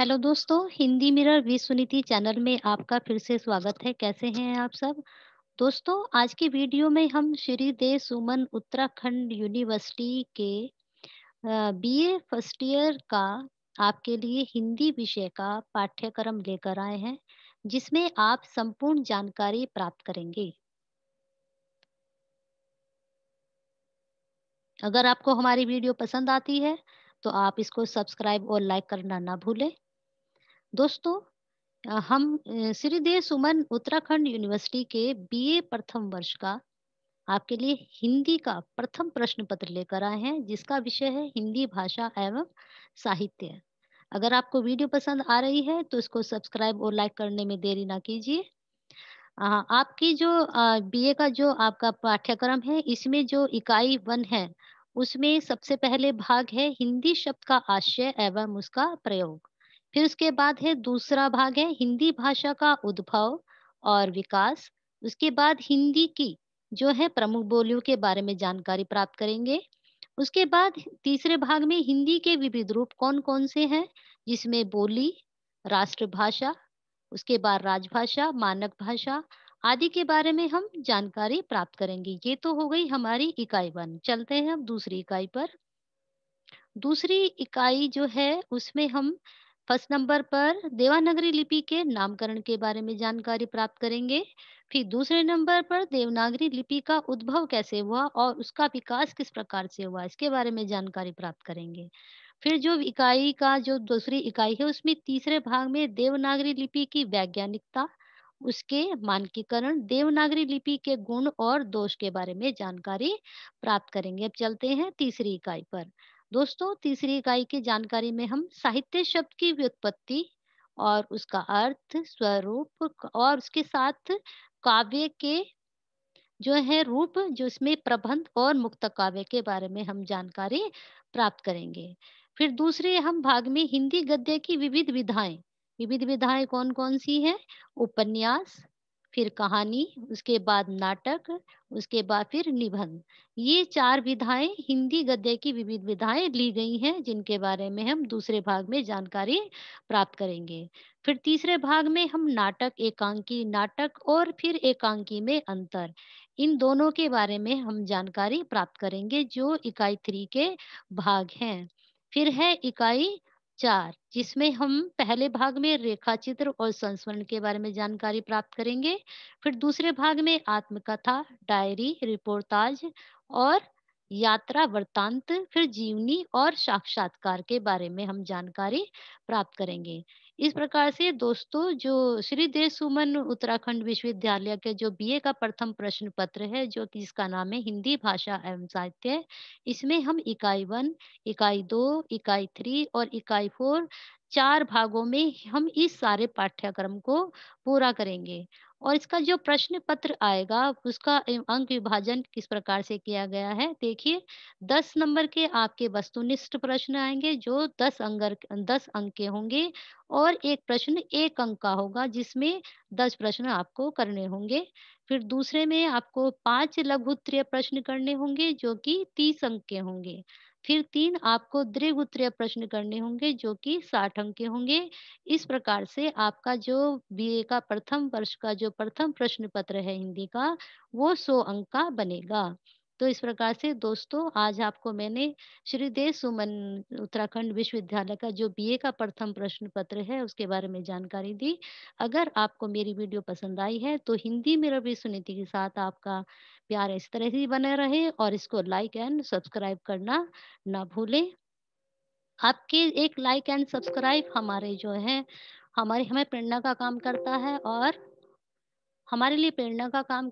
hello दोस्तों Hindi mirror Suniti channel में आपका फिर से स्वागत है कैसे हैं आप सब दोस्तों आज की वीडियो में हम श्री दे सुमन उत्तराखंड यूनिवर्सिटी के बीए फर्स्ट ईयर का आपके लिए हिंदी विषय का पाठ्यक्रम लेकर आए हैं जिसमें आप संपूर्ण जानकारी प्राप्त करेंगे अगर आपको हमारी वीडियो पसंद आती है तो आप इसको सब्सक्राइब और लाइक करना ना भूलें दोस्तों हम श्रीदेव सुमन उत्तराखंड यूनिवर्सिटी के बीए प्रथम वर्ष का आपके लिए हिंदी का प्रथम प्रश्न पत्र लेकर आए हैं जिसका विषय है हिंदी भाषा एवं साहित्य अगर आपको वीडियो पसंद आ रही है तो इसको सब्सक्राइब और लाइक करने में देरी ना कीजिए आपकी जो बीए का जो आपका पाठ्यक्रम है इसमें जो इकाई वन है उसमें सबसे पहले भाग है हिंदी शब्द का आशय एवं उसका प्रयोग फिर उसके बाद है दूसरा भाग है हिंदी भाषा का उद्भव और विकास उसके बाद हिंदी की जो है प्रमुख बोलियों के बारे में जानकारी प्राप्त करेंगे उसके बाद तीसरे भाग में हिंदी के विविध रूप कौन कौन से हैं जिसमें बोली राष्ट्रभाषा उसके बाद राजभाषा मानक भाषा आदि के बारे में हम जानकारी प्राप्त करेंगे ये तो हो गई हमारी इकाई वन चलते हैं हम दूसरी इकाई पर दूसरी इकाई जो है उसमें हम फर्स्ट नंबर पर देवानगरी लिपि के नामकरण के बारे में जानकारी प्राप्त करेंगे फिर दूसरे नंबर पर देवनागरी लिपि का उद्भव कैसे हुआ और उसका विकास किस प्रकार से हुआ इसके बारे में जानकारी प्राप्त करेंगे फिर जो इकाई का जो दूसरी इकाई है उसमें तीसरे भाग में देवनागरी लिपि की वैज्ञानिकता उसके मानकीकरण देवनागरी लिपि के गुण और दोष के बारे में जानकारी प्राप्त करेंगे अब चलते हैं तीसरी इकाई पर दोस्तों तीसरी इकाई की जानकारी में हम साहित्य शब्द की व्युत्पत्ति और उसका अर्थ स्वरूप और उसके साथ काव्य के जो है रूप जो इसमें प्रबंध और मुक्त काव्य के बारे में हम जानकारी प्राप्त करेंगे फिर दूसरे हम भाग में हिंदी गद्य की विविध विधाएं विविध विधाएं कौन कौन सी हैं उपन्यास फिर कहानी उसके बाद नाटक उसके बाद फिर निबंध ये चार विधाएं हिंदी गद्य की विविध विधाएं ली गई हैं जिनके बारे में हम दूसरे भाग में जानकारी प्राप्त करेंगे फिर तीसरे भाग में हम नाटक एकांकी नाटक और फिर एकांकी में अंतर इन दोनों के बारे में हम जानकारी प्राप्त करेंगे जो इकाई थ्री के भाग हैं फिर है इकाई चार जिसमें हम पहले भाग में रेखा चित्र और संस्मरण के बारे में जानकारी प्राप्त करेंगे फिर दूसरे भाग में आत्मकथा डायरी रिपोर्टाज और यात्रा वृतांत फिर जीवनी और साक्षात्कार के बारे में हम जानकारी प्राप्त करेंगे इस प्रकार से दोस्तों जो श्री देव सुमन उत्तराखंड विश्वविद्यालय के जो बीए का प्रथम प्रश्न पत्र है जो कि इसका नाम है हिंदी भाषा एवं साहित्य इसमें हम इकाई वन इकाई दो इकाई थ्री और इकाई फोर चार भागों में हम इस सारे पाठ्यक्रम को पूरा करेंगे और इसका जो प्रश्न पत्र आएगा उसका अंक विभाजन किस प्रकार से किया गया है देखिए दस नंबर के आपके वस्तुनिष्ठ प्रश्न आएंगे जो दस अंग दस अंक के होंगे और एक प्रश्न एक अंक का होगा जिसमें दस प्रश्न आपको करने होंगे फिर दूसरे में आपको पांच लघुत्तरीय प्रश्न करने होंगे जो कि तीस अंक के होंगे फिर तीन आपको उत्तरीय प्रश्न करने होंगे जो कि साठ अंक के होंगे इस प्रकार से आपका जो बीए का प्रथम वर्ष का जो प्रथम प्रश्न पत्र है हिंदी का वो सौ अंक का बनेगा तो इस प्रकार से दोस्तों आज आपको मैंने देव सुमन उत्तराखंड विश्वविद्यालय का जो बीए का प्रथम प्रश्न पत्र है उसके बारे में जानकारी दी अगर आपको मेरी वीडियो पसंद आई है तो हिंदी में रवि सुनीति के साथ आपका प्यार इस तरह से बना रहे और इसको लाइक एंड सब्सक्राइब करना ना भूलें आपके एक लाइक एंड सब्सक्राइब हमारे जो है हमारे हमें प्रेरणा का काम करता है और हमारे लिए प्रेरणा का काम